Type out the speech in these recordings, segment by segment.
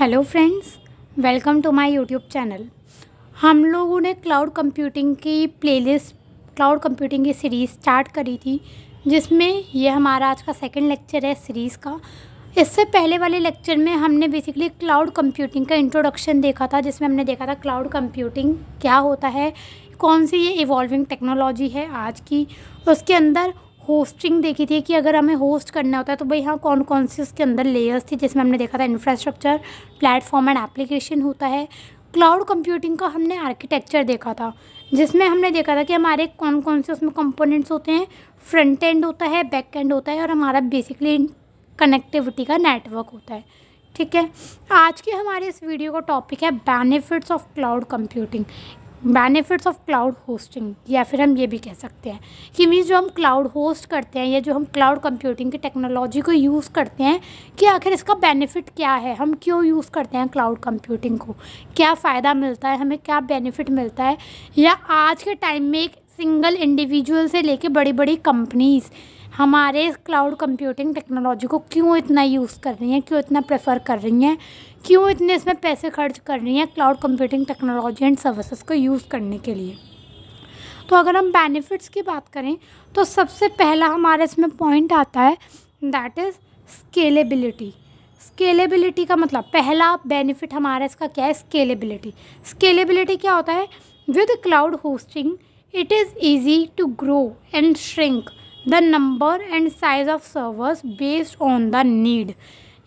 hello friends welcome to my YouTube channel हम लोगों ने क्लाउड कंप्यूटिंग की प्लेलिस्ट क्लाउड कंप्यूटिंग की सीरीज़ स्टार्ट करी थी जिसमें यह हमारा आज का सेकंड लेक्चर है सीरीज़ का इससे पहले वाले लेक्चर में हमने बेसिकली क्लाउड कंप्यूटिंग का इंट्रोडक्शन देखा था जिसमें हमने देखा था क्लाउड कंप्यूटिंग क्या होता है कौन सी ये इवॉल्विंग टेक्नोलॉजी है आज की उसके अंदर होस्टिंग देखी थी कि अगर हमें होस्ट करना होता है तो भाई हाँ कौन कौन से उसके अंदर लेयर्स थी जिसमें हमने देखा था इंफ्रास्ट्रक्चर प्लेटफॉर्म एंड एप्लीकेशन होता है क्लाउड कंप्यूटिंग का हमने आर्किटेक्चर देखा था जिसमें हमने देखा था कि हमारे कौन कौन से उसमें कंपोनेंट्स होते हैं फ्रंट एंड होता है बैक एंड होता है और हमारा बेसिकली कनेक्टिविटी का नेटवर्क होता है ठीक है आज के हमारे इस वीडियो का टॉपिक है benefits of cloud computing benefits of cloud hosting या फिर हम ये भी कह सकते हैं कि मीन्स जो हम क्लाउड होस्ट करते हैं या जो हम क्लाउड कंप्यूटिंग की टेक्नोलॉजी को यूज़ करते हैं कि आखिर इसका बेनिफिट क्या है हम क्यों यूज़ करते हैं क्लाउड कंप्यूटिंग को क्या फ़ायदा मिलता है हमें क्या बेनिफिट मिलता है या आज के टाइम में एक सिंगल इंडिविजुअल से लेके बड़ी बड़ी कंपनीज़ हमारे क्लाउड कंप्यूटिंग टेक्नोलॉजी को क्यों इतना यूज़ कर रही हैं क्यों इतना प्रेफर कर रही हैं क्यों इतने इसमें पैसे खर्च कर रही हैं cloud computing technology and services को यूज़ करने के लिए तो अगर हम बेनिफिट्स की बात करें तो सबसे पहला हमारे इसमें पॉइंट आता है दैट इज़ स्केलेबिलिटी स्केलेबिलिटी का मतलब पहला बेनिफिट हमारा इसका क्या है स्केलेबिलिटी स्केलेबिलिटी क्या होता है with cloud hosting it is easy to grow and shrink the number and size of servers based on the need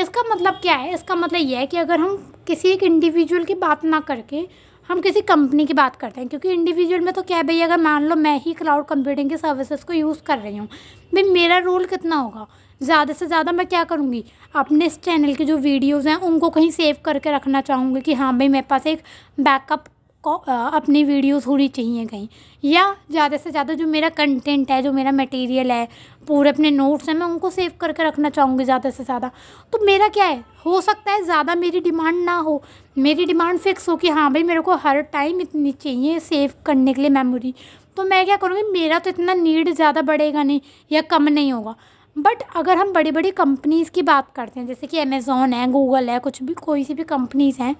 इसका मतलब क्या है इसका मतलब यह है कि अगर हम किसी एक इंडिविजुअल की बात ना करके हम किसी कंपनी की बात करते हैं क्योंकि इंडिविजुअल में तो क्या है भाई अगर मान लो मैं ही क्लाउड कंप्यूटिंग की सर्विसेज को यूज़ कर रही हूँ भाई मेरा रोल कितना होगा ज़्यादा से ज़्यादा मैं क्या करूँगी अपने इस चैनल के जो वीडियोज़ हैं उनको कहीं सेव करके रखना चाहूँगी कि हाँ भाई मेरे पास एक बैकअप अपनी वीडियोस होनी चाहिए कहीं या ज़्यादा से ज़्यादा जो मेरा कंटेंट है जो मेरा मटेरियल है पूरे अपने नोट्स हैं मैं उनको सेव करके रखना चाहूँगी ज़्यादा से ज़्यादा तो मेरा क्या है हो सकता है ज़्यादा मेरी डिमांड ना हो मेरी डिमांड फिक्स हो कि हाँ भाई मेरे को हर टाइम इतनी चाहिए सेव करने के लिए मेमोरी तो मैं क्या करूँगी मेरा तो इतना नीड ज़्यादा बढ़ेगा नहीं या कम नहीं होगा बट अगर हम बड़ी बड़ी कंपनीज़ की बात करते हैं जैसे कि अमेज़ोन है गूगल है कुछ भी कोई सी भी कंपनीज़ हैं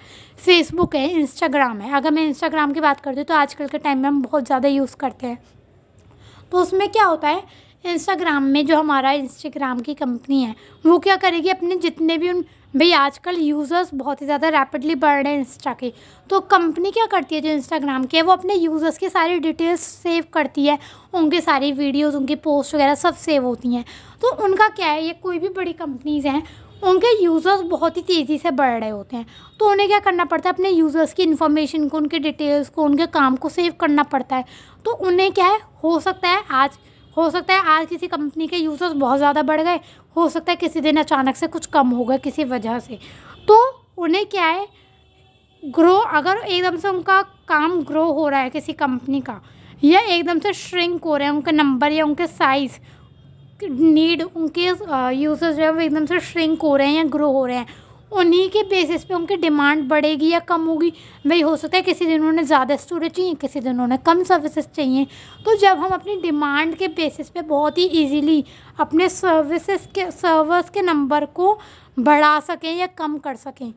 फेसबुक है इंस्टाग्राम है अगर मैं इंस्टाग्राम की बात करती हूँ तो आजकल के टाइम में हम बहुत ज़्यादा यूज़ करते हैं तो उसमें क्या होता है इंस्टाग्राम में जो हमारा इंस्टाग्राम की कंपनी है वो क्या करेगी अपने जितने भी उन भाई आजकल यूज़र्स बहुत ही ज़्यादा रैपिडली बढ़ रहे हैं इंस्टा के तो कंपनी क्या करती है जो इंस्टाग्राम की है वो अपने यूज़र्स की सारी डिटेल्स सेव करती है उनके सारी वीडियोस उनकी पोस्ट वगैरह सब सेव होती हैं तो उनका क्या है ये कोई भी बड़ी कंपनीज़ हैं उनके यूज़र्स बहुत ही तेज़ी से बढ़ रहे होते हैं तो उन्हें क्या करना पड़ता है अपने यूज़र्स की इन्फॉर्मेशन को उनके डिटेल्स को उनके काम को सेव करना पड़ता है तो उन्हें क्या है हो सकता है आज हो सकता है आज किसी कंपनी के यूज़र्स बहुत ज़्यादा बढ़ गए हो सकता है किसी दिन अचानक से कुछ कम हो गए किसी वजह से तो उन्हें क्या है ग्रो अगर एकदम से उनका काम ग्रो हो रहा है किसी कंपनी का या एकदम से श्रिंक हो रहे हैं उनके नंबर या उनके साइज़ नीड उनके यूज़र्स जो है वो एकदम से श्रिंक हो रहे हैं या ग्रो हो रहे हैं उन्हीं के बेसिस पे उनकी डिमांड बढ़ेगी या कम होगी भाई हो सकता है किसी दिन उन्होंने ज़्यादा स्टोरेज चाहिए किसी दिन उन्होंने कम सर्विसेज चाहिए तो जब हम अपनी डिमांड के बेसिस पे बहुत ही इजीली अपने सर्विसेज के सर्वर्स के नंबर को बढ़ा सकें या कम कर सकें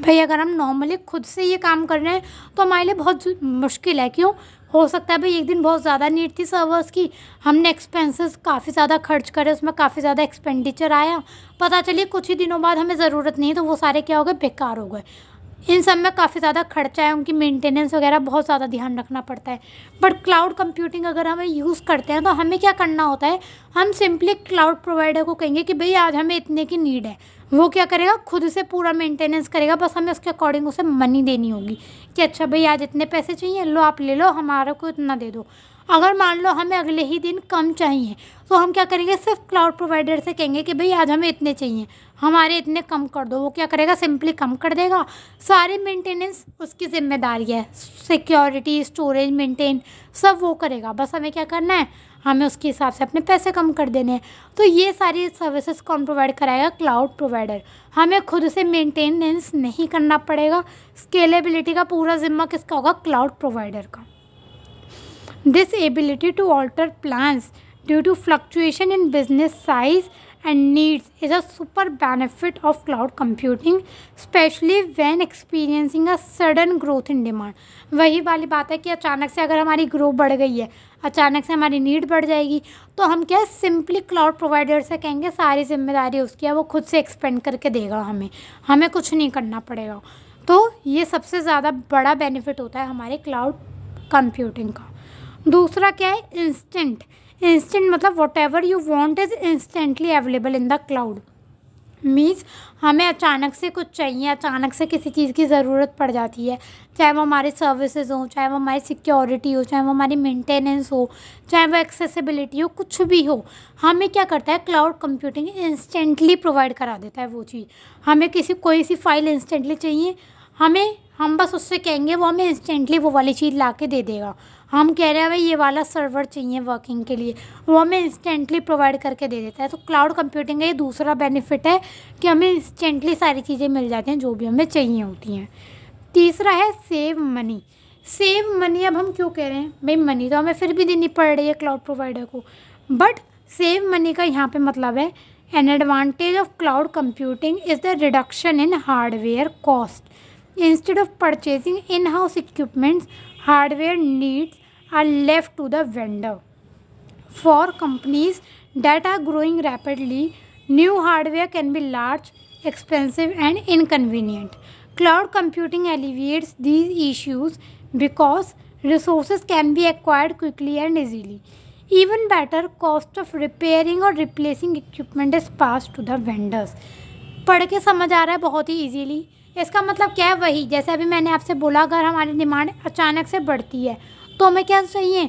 भाई अगर हम नॉर्मली खुद से ये काम कर रहे हैं तो हमारे लिए बहुत मुश्किल है क्यों हो सकता है भाई एक दिन बहुत ज़्यादा नीड थी सर्वर्स की हमने एक्सपेंसेस काफ़ी ज़्यादा खर्च करे उसमें काफ़ी ज़्यादा एक्सपेंडिचर आया पता चलिए कुछ ही दिनों बाद हमें ज़रूरत नहीं तो वो सारे क्या हो गए बेकार हो गए इन सब में काफ़ी ज़्यादा खर्चा है उनकी मेंटेनेंस वगैरह बहुत ज़्यादा ध्यान रखना पड़ता है बट क्लाउड कंप्यूटिंग अगर हमें यूज़ करते हैं तो हमें क्या करना होता है हम सिंपली क्लाउड प्रोवाइडर को कहेंगे कि भाई आज हमें इतने की नीड है वो क्या करेगा खुद से पूरा मेंटेनेंस करेगा बस हमें उसके अकॉर्डिंग उसे मनी देनी होगी कि अच्छा भाई आज इतने पैसे चाहिए लो आप ले लो हमारे को इतना दे दो अगर मान लो हमें अगले ही दिन कम चाहिए तो हम क्या करेंगे सिर्फ क्लाउड प्रोवाइडर से कहेंगे कि भाई आज हमें इतने चाहिए हमारे इतने कम कर दो वो क्या करेगा सिंपली कम कर देगा सारे मेंटेनेंस उसकी जिम्मेदारी है सिक्योरिटी स्टोरेज मेंटेन सब वो करेगा बस हमें क्या करना है हमें उसके हिसाब से अपने पैसे कम कर देने हैं तो ये सारी सर्विसेज कौन प्रोवाइड कराएगा क्लाउड प्रोवाइडर हमें खुद से मेंटेनेंस नहीं करना पड़ेगा स्केलेबिलिटी का पूरा जिम्मा किसका होगा क्लाउड प्रोवाइडर का this ability to alter plans due to fluctuation in business size and needs is a super benefit of cloud computing specially when experiencing a sudden growth in demand वही वाली बात है कि अचानक से अगर हमारी ग्रो बढ़ गई है अचानक से हमारी नीड बढ़ जाएगी तो हम क्या सिंपली क्लाउड प्रोवाइडर से कहेंगे सारी जिम्मेदारी उसकी है वो खुद से एक्सपेंड करके देगा हमें हमें कुछ नहीं करना पड़ेगा तो ये सबसे ज़्यादा बड़ा बेनिफिट होता है हमारे क्लाउड कंप्यूटिंग का दूसरा क्या है इंस्टेंट इंस्टेंट मतलब whatever you want is instantly available in the cloud means हमें अचानक से कुछ चाहिए अचानक से किसी चीज़ की ज़रूरत पड़ जाती है चाहे वो हमारे सर्विसेज हो चाहे वो हमारी सिक्योरिटी हो चाहे वो हमारी मेंटेनेंस हो चाहे वो एक्सेसिबिलिटी हो कुछ भी हो हमें क्या करता है क्लाउड कंप्यूटिंग इंस्टेंटली प्रोवाइड करा देता है वो चीज़ हमें किसी कोई सी फाइल इंस्टेंटली चाहिए हमें हम बस उससे कहेंगे वो हमें इंस्टेंटली वो वाली चीज़ ला के दे देगा हम कह रहे हैं भाई ये वाला सर्वर चाहिए वर्किंग के लिए वो हमें इंस्टेंटली प्रोवाइड करके दे देता है तो क्लाउड कंप्यूटिंग का ये दूसरा बेनिफिट है कि हमें इंस्टेंटली सारी चीज़ें मिल जाती हैं जो भी हमें चाहिए होती हैं तीसरा है सेव मनी सेव मनी अब हम क्यों कह रहे हैं भाई मनी तो हमें फिर भी देनी पड़ रही है क्लाउड प्रोवाइडर को बट सेव मनी का यहाँ पे मतलब है an advantage of cloud computing is the reduction in hardware cost instead of purchasing in house equipments hardware needs are left to the vendor for companies that are growing rapidly new hardware can be large expensive and inconvenient cloud computing alleviates these issues because resource can be acquired quickly and easily even better cost of repairing और replacing equipment is pass to the vendors पढ़ के समझ आ रहा है बहुत ही easily इसका मतलब क्या है वही जैसे अभी मैंने आपसे बोला अगर हमारी डिमांड अचानक से बढ़ती है तो हमें क्या चाहिए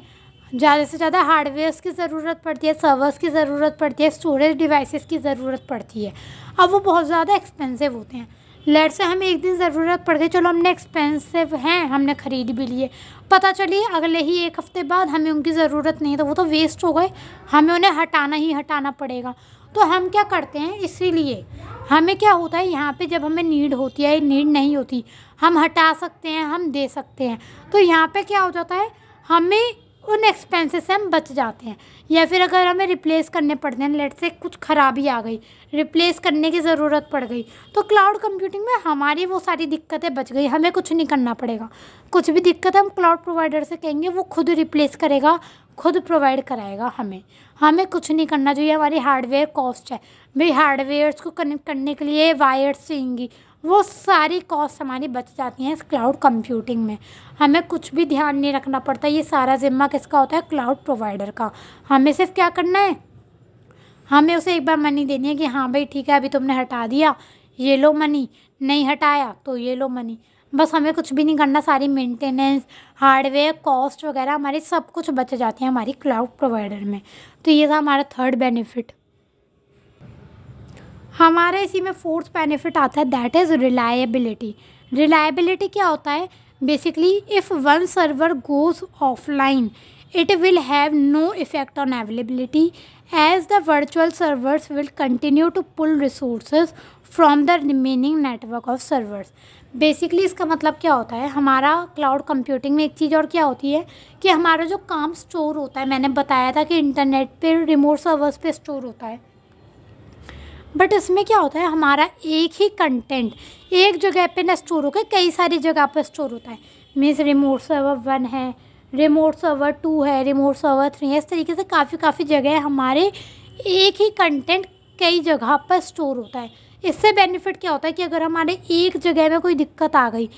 ज़्यादा से ज़्यादा हार्डवेयर्स की ज़रूरत पड़ती है सर्वर्स की ज़रूरत पड़ती है स्टोरेज डिवाइसेस की ज़रूरत पड़ती है अब वो बहुत ज़्यादा एक्सपेंसिव होते हैं लेट से हमें एक दिन ज़रूरत पड़ गई चलो हमने एक्सपेंसिव हैं हमने ख़रीद भी लिए पता चलिए अगले ही एक हफ़्ते बाद हमें उनकी ज़रूरत नहीं तो वो तो वेस्ट हो गए हमें उन्हें हटाना ही हटाना पड़ेगा तो हम क्या करते हैं इसीलिए हमें क्या होता है यहाँ पे जब हमें नीड होती है नीड नहीं होती हम हटा सकते हैं हम दे सकते हैं तो यहाँ पे क्या हो जाता है हमें उन एक्सपेंसेस से हम बच जाते हैं या फिर अगर हमें रिप्लेस करने पड़ते हैं लेट से कुछ ख़राबी आ गई रिप्लेस करने की ज़रूरत पड़ गई तो क्लाउड कंप्यूटिंग में हमारी वो सारी दिक्कतें बच गई हमें कुछ नहीं करना पड़ेगा कुछ भी दिक्कत हम क्लाउड प्रोवाइडर से कहेंगे वो खुद रिप्लेस करेगा खुद प्रोवाइड कराएगा हमें हमें कुछ नहीं करना जो ये हमारी हार्डवेयर कॉस्ट है भाई हार्डवेयर्स को कनेक्ट करने के लिए वायर्स चाहिएंगी वो सारी कॉस्ट हमारी बच जाती हैं इस क्लाउड कंप्यूटिंग में हमें कुछ भी ध्यान नहीं रखना पड़ता ये सारा जिम्मा किसका होता है क्लाउड प्रोवाइडर का हमें सिर्फ क्या करना है हमें उसे एक बार मनी देनी है कि हाँ भाई ठीक है अभी तुमने हटा दिया ये लो मनी नहीं हटाया तो ये लो मनी बस हमें कुछ भी नहीं करना सारी मेंटेनेंस हार्डवेयर कॉस्ट वगैरह हमारी सब कुछ बच जाती है हमारी क्लाउड प्रोवाइडर में तो ये था हमारा थर्ड बेनिफिट हमारे इसी में फोर्थ बेनिफिट आता है दैट इज़ रिलायबिलिटी रिलायबिलिटी क्या होता है basically if one server goes offline it will have no effect on availability as the virtual servers will continue to pull resource from the remaining network of servers basically इसका मतलब क्या होता है हमारा cloud computing में एक चीज़ और क्या होती है कि हमारा जो काम स्टोर होता है मैंने बताया था कि इंटरनेट पर रिमोट सर्वर्स पर स्टोर होता है बट इसमें क्या होता है हमारा एक ही कंटेंट एक जगह पे ना स्टोर होकर कई सारी जगह पर स्टोर होता है मीन्स रिमोट सर्वर वन है रिमोट सर्वर टू है रिमोट सर्वर थ्री है इस तरीके से काफ़ी काफ़ी जगह हमारे एक ही कंटेंट कई जगह पर स्टोर होता है इससे बेनिफिट क्या होता है कि अगर हमारे एक जगह में कोई दिक्कत आ गई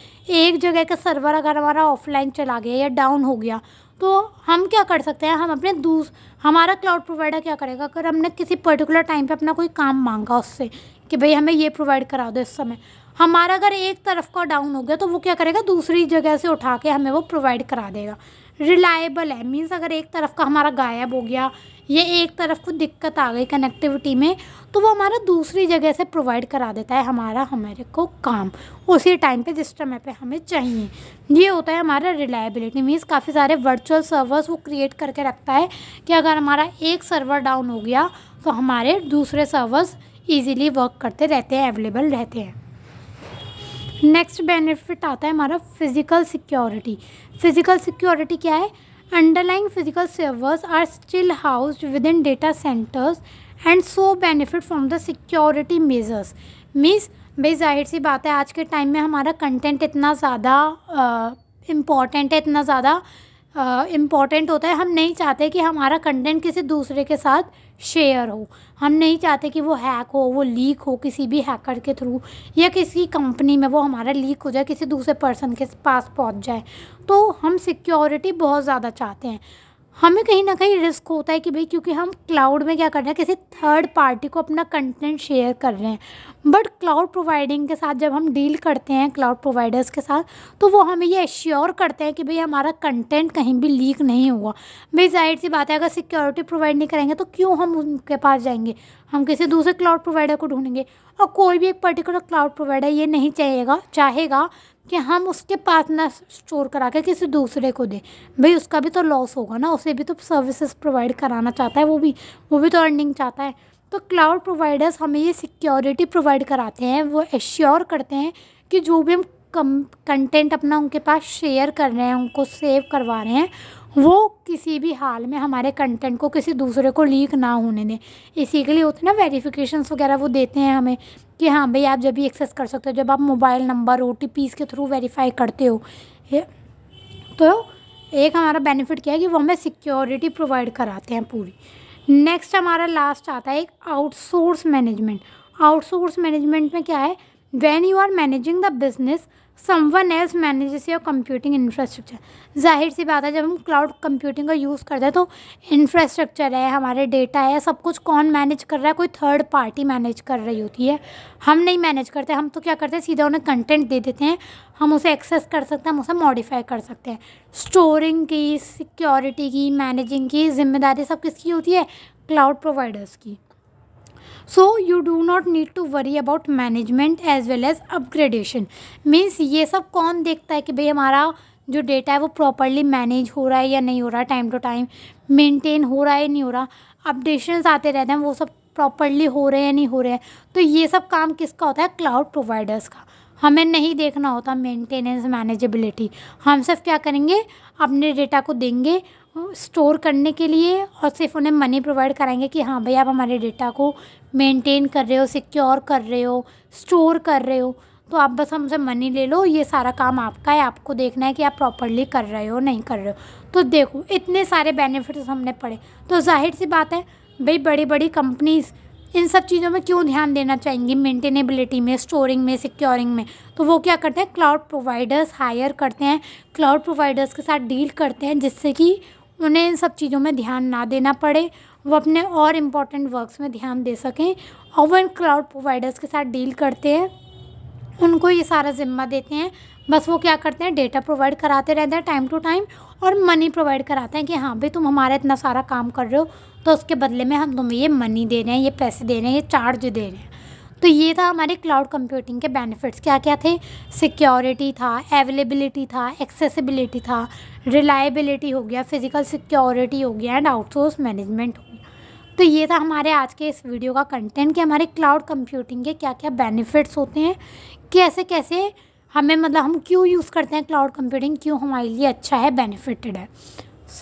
एक जगह का सर्वर अगर हमारा ऑफलाइन चला गया या डाउन हो गया तो हम क्या कर सकते हैं हम अपने दूस हमारा क्लाउड प्रोवाइडर क्या करेगा अगर हमने किसी पर्टिकुलर टाइम पे अपना कोई काम मांगा उससे कि भाई हमें ये प्रोवाइड करा दो इस समय हमारा अगर एक तरफ का डाउन हो गया तो वो क्या करेगा दूसरी जगह से उठा के हमें वो प्रोवाइड करा देगा रिलायबल है मीन्स अगर एक तरफ का हमारा गायब हो गया ये एक तरफ को दिक्कत आ गई कनेक्टिविटी में तो वो हमारा दूसरी जगह से प्रोवाइड करा देता है हमारा हमारे को काम उसी टाइम पे जिस समय पे हमें चाहिए ये होता है हमारा रिलायबिलिटी मीन्स काफ़ी सारे वर्चुअल सर्वर्स वो क्रिएट करके रखता है कि अगर हमारा एक सर्वर डाउन हो गया तो हमारे दूसरे सर्वर्स ईजिली वर्क करते रहते हैं अवेलेबल रहते हैं नेक्स्ट बेनिफिट आता है हमारा फिजिकल सिक्योरिटी फिजिकल सिक्योरिटी क्या है underlying physical servers are still housed with in data centres and so benefit from the security measures means भाई जाहिर सी बात है आज के टाइम में हमारा कंटेंट इतना ज़्यादा इम्पॉर्टेंट है इतना ज़्यादा इम्पॉर्टेंट होता है हम नहीं चाहते कि हमारा कंटेंट किसी दूसरे के साथ शेयर हो हम नहीं चाहते कि वो हैक हो वो लीक हो किसी भी हैकर के थ्रू या किसी कंपनी में वो हमारा लीक हो जाए किसी दूसरे पर्सन के पास पहुंच जाए तो हम सिक्योरिटी बहुत ज़्यादा चाहते हैं हमें कहीं ना कहीं रिस्क होता है कि भाई क्योंकि हम क्लाउड में क्या कर रहे हैं किसी थर्ड पार्टी को अपना कंटेंट शेयर कर रहे हैं बट क्लाउड प्रोवाइडिंग के साथ जब हम डील करते हैं क्लाउड प्रोवाइडर्स के साथ तो वो हमें ये एश्योर करते हैं कि भाई हमारा कंटेंट कहीं भी लीक नहीं हुआ भाई जाहिर सी बात है अगर सिक्योरिटी प्रोवाइड नहीं करेंगे तो क्यों हम उनके पास जाएंगे हम किसी दूसरे क्लाउड प्रोवाइडर को ढूंढेंगे और कोई भी एक पर्टिकुलर क्लाउड प्रोवाइडर ये नहीं चाहेगा चाहेगा कि हम उसके पास ना स्टोर करा के किसी दूसरे को दें भाई उसका भी तो लॉस होगा ना उसे भी तो सर्विसेज प्रोवाइड कराना चाहता है वो भी वो भी तो अर्निंग चाहता है तो क्लाउड प्रोवाइडर्स हमें ये सिक्योरिटी प्रोवाइड कराते हैं वो एश्योर करते हैं कि जो भी हम कम कंटेंट अपना उनके पास शेयर कर रहे हैं उनको सेव करवा रहे हैं वो किसी भी हाल में हमारे कंटेंट को किसी दूसरे को लीक ना होने दें इसी के लिए होते ना वेरीफिकेशन वगैरह वो देते हैं हमें कि हाँ भाई आप जब भी एक्सेस कर सकते हो जब आप मोबाइल नंबर ओ के थ्रू वेरीफाई करते हो तो एक हमारा बेनिफिट क्या है कि वो हमें सिक्योरिटी प्रोवाइड कराते हैं पूरी नेक्स्ट हमारा लास्ट आता है एक आउटसोर्स मैनेजमेंट आउटसोर्स मैनेजमेंट में क्या है when you are managing the business someone else manages your computing infrastructure जाहिर सी बात है जब हम क्लाउड कंप्यूटिंग का यूज़ करते हैं तो इंफ्रास्ट्रक्चर है हमारे डेटा है सब कुछ कौन मैनेज कर रहा है कोई थर्ड पार्टी मैनेज कर रही होती है हम नहीं मैनेज करते हम तो क्या करते हैं सीधा उन्हें कंटेंट दे देते हैं हम उसे एक्सेस कर सकते हैं हम उसे मॉडिफाई कर सकते हैं स्टोरिंग की सिक्योरिटी की मैनेजिंग की जिम्मेदारी सब किसकी होती है क्लाउड प्रोवाइडर्स की so you do not need to worry about management as well as upgradation means ये सब कौन देखता है कि भाई हमारा जो डेटा है वो प्रॉपरली मैनेज हो रहा है या नहीं हो रहा टाइम टू टाइम मेंटेन हो रहा है नहीं हो रहा अपडेशंस आते रहते हैं वो सब प्रॉपरली हो रहे हैं नहीं हो रहे हैं तो ये सब काम किसका होता है क्लाउड प्रोवाइडर्स का हमें नहीं देखना होता मेंटेनेंस मैनेजेबिलिटी हम सिर्फ क्या करेंगे अपने डेटा को देंगे स्टोर हम्म, करने के लिए और सिर्फ उन्हें मनी प्रोवाइड कराएंगे कि हाँ भाई आप हमारे डेटा को मेंटेन कर रहे हो सिक्योर कर रहे हो स्टोर कर रहे हो तो आप बस हमसे मनी ले लो ये सारा काम आपका है आपको देखना है कि आप प्रॉपरली कर रहे हो नहीं कर रहे हो तो देखो इतने सारे बेनिफिट्स हमने पढ़े तो जाहिर सी बात है भाई बड़ी बड़ी कंपनीज़ इन सब चीज़ों में क्यों ध्यान देना चाहेंगी मेंटेनेबिलिटी में स्टोरिंग में सिक्योरिंग में तो वो क्या करते हैं क्लाउड प्रोवाइडर्स हायर करते हैं क्लाउड प्रोवाइडर्स के साथ डील करते हैं जिससे कि उन्हें इन सब चीज़ों में ध्यान ना देना पड़े वो अपने और इम्पोर्टेंट वर्क्स में ध्यान दे सकें और वो इन क्लाउड प्रोवाइडर्स के साथ डील करते हैं उनको ये सारा ज़िम्मा देते हैं बस वो क्या करते हैं डेटा प्रोवाइड कराते रहते हैं टाइम टू टाइम और मनी प्रोवाइड कराते हैं कि हाँ भाई तुम हमारा इतना सारा काम कर रहे हो तो उसके बदले में हम तुम्हें ये मनी दे रहे हैं ये पैसे दे रहे हैं ये चार्ज दे रहे हैं तो ये था हमारे क्लाउड कंप्यूटिंग के बेनिफिट्स क्या क्या थे सिक्योरिटी था अवेलेबिलिटी था एक्सेसिबिलिटी था रिलायबिलिटी हो गया फिजिकल सिक्योरिटी हो गया एंड आउटसोर्स मैनेजमेंट हो गया तो ये था हमारे आज के इस वीडियो का कंटेंट कि हमारे क्लाउड कंप्यूटिंग के क्या क्या बेनिफिट्स होते हैं कैसे कैसे हमें मतलब हम क्यों यूज़ करते हैं क्लाउड कंप्यूटिंग क्यों हमारे लिए अच्छा है बेनिफिटेड है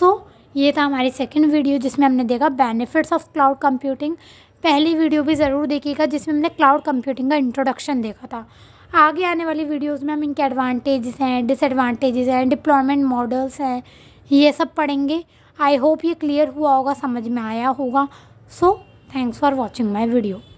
सो so, ये था हमारी सेकेंड वीडियो जिसमें हमने देखा बेनिफिट्स ऑफ क्लाउड कंप्यूटिंग पहली वीडियो भी ज़रूर देखिएगा जिसमें हमने क्लाउड कंप्यूटिंग का इंट्रोडक्शन देखा था आगे आने वाली वीडियोज़ में हम इनके एडवांटेजेस हैं डिसएडवांटेजेस हैं डिप्लॉयमेंट मॉडल्स हैं ये सब पढ़ेंगे आई होप ये क्लियर हुआ होगा समझ में आया होगा so thanks for watching my video